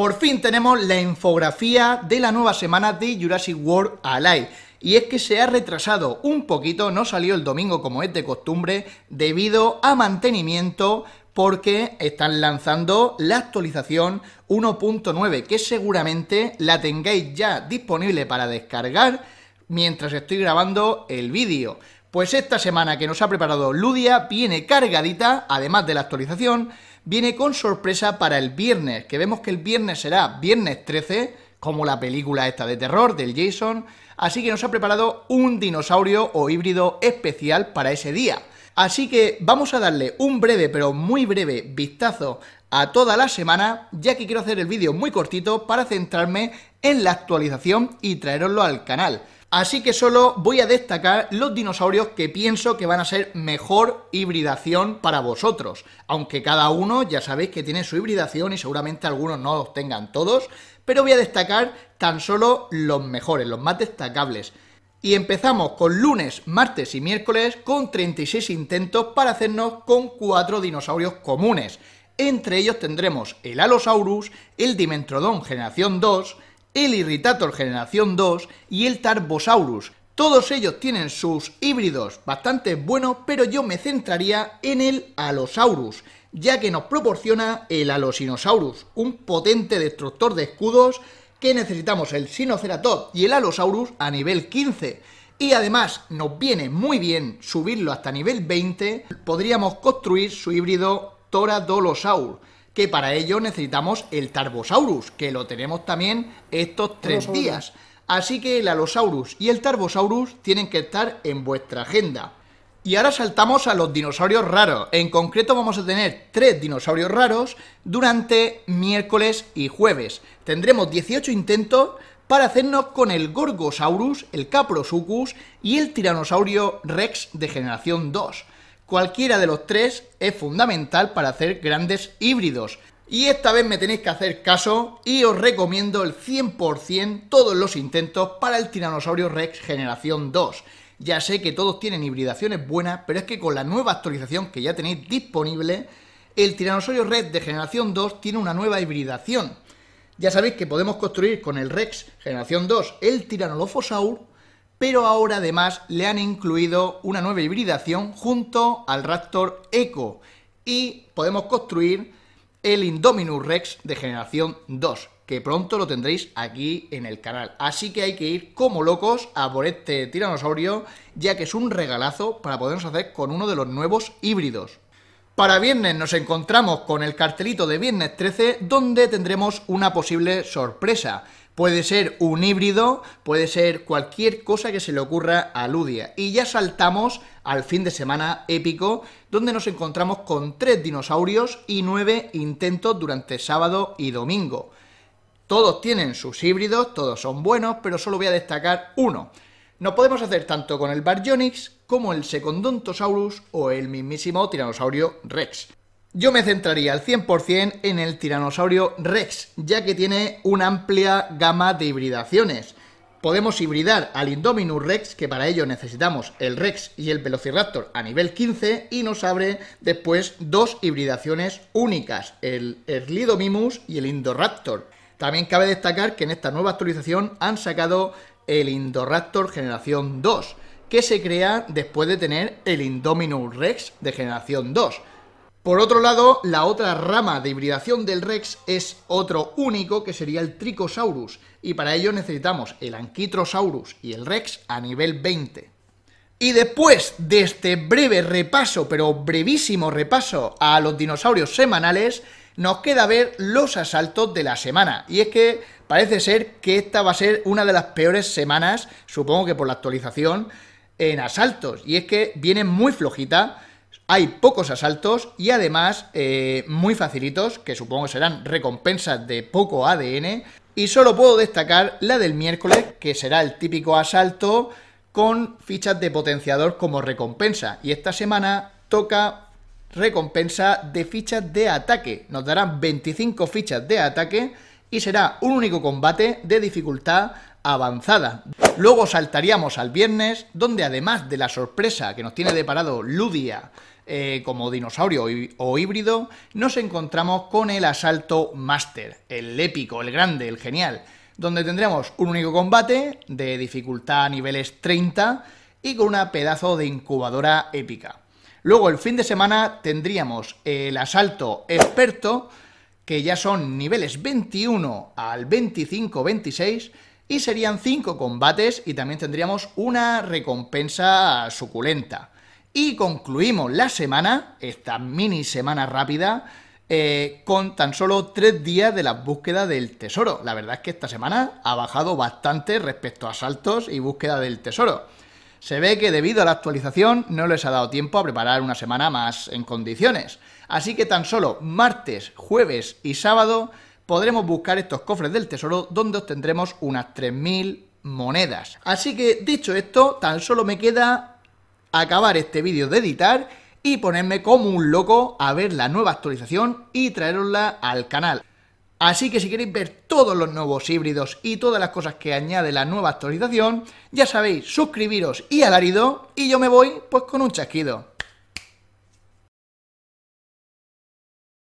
Por fin tenemos la infografía de la nueva semana de Jurassic World Alive. Y es que se ha retrasado un poquito, no salió el domingo como es de costumbre, debido a mantenimiento porque están lanzando la actualización 1.9 que seguramente la tengáis ya disponible para descargar mientras estoy grabando el vídeo. Pues esta semana que nos ha preparado Ludia viene cargadita, además de la actualización, viene con sorpresa para el viernes, que vemos que el viernes será viernes 13, como la película esta de terror del Jason, así que nos ha preparado un dinosaurio o híbrido especial para ese día. Así que vamos a darle un breve pero muy breve vistazo a toda la semana, ya que quiero hacer el vídeo muy cortito para centrarme en la actualización y traeroslo al canal. Así que solo voy a destacar los dinosaurios que pienso que van a ser mejor hibridación para vosotros. Aunque cada uno ya sabéis que tiene su hibridación y seguramente algunos no los tengan todos, pero voy a destacar tan solo los mejores, los más destacables. Y empezamos con lunes, martes y miércoles con 36 intentos para hacernos con 4 dinosaurios comunes. Entre ellos tendremos el Alosaurus, el Dimentrodon Generación 2, el Irritator Generación 2 y el Tarbosaurus. Todos ellos tienen sus híbridos bastante buenos, pero yo me centraría en el Alosaurus, ya que nos proporciona el Alosinosaurus, un potente destructor de escudos que necesitamos el Sinoceratops y el Alosaurus a nivel 15. Y además nos viene muy bien subirlo hasta nivel 20, podríamos construir su híbrido Toradolosaur que para ello necesitamos el Tarbosaurus, que lo tenemos también estos tres días. Así que el Alosaurus y el Tarbosaurus tienen que estar en vuestra agenda. Y ahora saltamos a los dinosaurios raros. En concreto vamos a tener tres dinosaurios raros durante miércoles y jueves. Tendremos 18 intentos para hacernos con el Gorgosaurus, el Caprosuchus y el Tiranosaurio Rex de generación 2. Cualquiera de los tres es fundamental para hacer grandes híbridos. Y esta vez me tenéis que hacer caso y os recomiendo el 100% todos los intentos para el Tiranosaurio Rex Generación 2. Ya sé que todos tienen hibridaciones buenas, pero es que con la nueva actualización que ya tenéis disponible, el Tiranosaurio Rex de Generación 2 tiene una nueva hibridación. Ya sabéis que podemos construir con el Rex Generación 2 el Tiranolophosaur pero ahora además le han incluido una nueva hibridación junto al Raptor Echo y podemos construir el Indominus Rex de generación 2, que pronto lo tendréis aquí en el canal. Así que hay que ir como locos a por este tiranosaurio, ya que es un regalazo para podernos hacer con uno de los nuevos híbridos. Para viernes nos encontramos con el cartelito de viernes 13 donde tendremos una posible sorpresa. Puede ser un híbrido, puede ser cualquier cosa que se le ocurra a Ludia. Y ya saltamos al fin de semana épico, donde nos encontramos con tres dinosaurios y nueve intentos durante sábado y domingo. Todos tienen sus híbridos, todos son buenos, pero solo voy a destacar uno no podemos hacer tanto con el Baryonyx como el Secondontosaurus o el mismísimo Tiranosaurio Rex. Yo me centraría al 100% en el Tiranosaurio Rex, ya que tiene una amplia gama de hibridaciones. Podemos hibridar al Indominus Rex, que para ello necesitamos el Rex y el Velociraptor a nivel 15, y nos abre después dos hibridaciones únicas, el Erlidomimus y el Indoraptor. También cabe destacar que en esta nueva actualización han sacado el Indoraptor generación 2, que se crea después de tener el Indominus Rex de generación 2. Por otro lado, la otra rama de hibridación del Rex es otro único que sería el Tricosaurus, y para ello necesitamos el Anquitrosaurus y el Rex a nivel 20. Y después de este breve repaso, pero brevísimo repaso a los dinosaurios semanales, nos queda ver los asaltos de la semana. Y es que parece ser que esta va a ser una de las peores semanas, supongo que por la actualización, en asaltos. Y es que viene muy flojita, hay pocos asaltos y además eh, muy facilitos, que supongo serán recompensas de poco ADN. Y solo puedo destacar la del miércoles, que será el típico asalto con fichas de potenciador como recompensa. Y esta semana toca recompensa de fichas de ataque. Nos darán 25 fichas de ataque y será un único combate de dificultad avanzada. Luego saltaríamos al viernes, donde además de la sorpresa que nos tiene deparado Ludia eh, como dinosaurio o híbrido, nos encontramos con el asalto Master, el épico, el grande, el genial, donde tendremos un único combate de dificultad a niveles 30 y con una pedazo de incubadora épica. Luego el fin de semana tendríamos el asalto experto, que ya son niveles 21 al 25-26, y serían 5 combates y también tendríamos una recompensa suculenta. Y concluimos la semana, esta mini semana rápida, eh, con tan solo 3 días de la búsqueda del tesoro. La verdad es que esta semana ha bajado bastante respecto a asaltos y búsqueda del tesoro. Se ve que debido a la actualización no les ha dado tiempo a preparar una semana más en condiciones. Así que tan solo martes, jueves y sábado podremos buscar estos cofres del tesoro donde obtendremos unas 3.000 monedas. Así que dicho esto, tan solo me queda acabar este vídeo de editar y ponerme como un loco a ver la nueva actualización y traerosla al canal. Así que si queréis ver todos los nuevos híbridos y todas las cosas que añade la nueva actualización, ya sabéis, suscribiros y alarido, y yo me voy pues con un chasquido.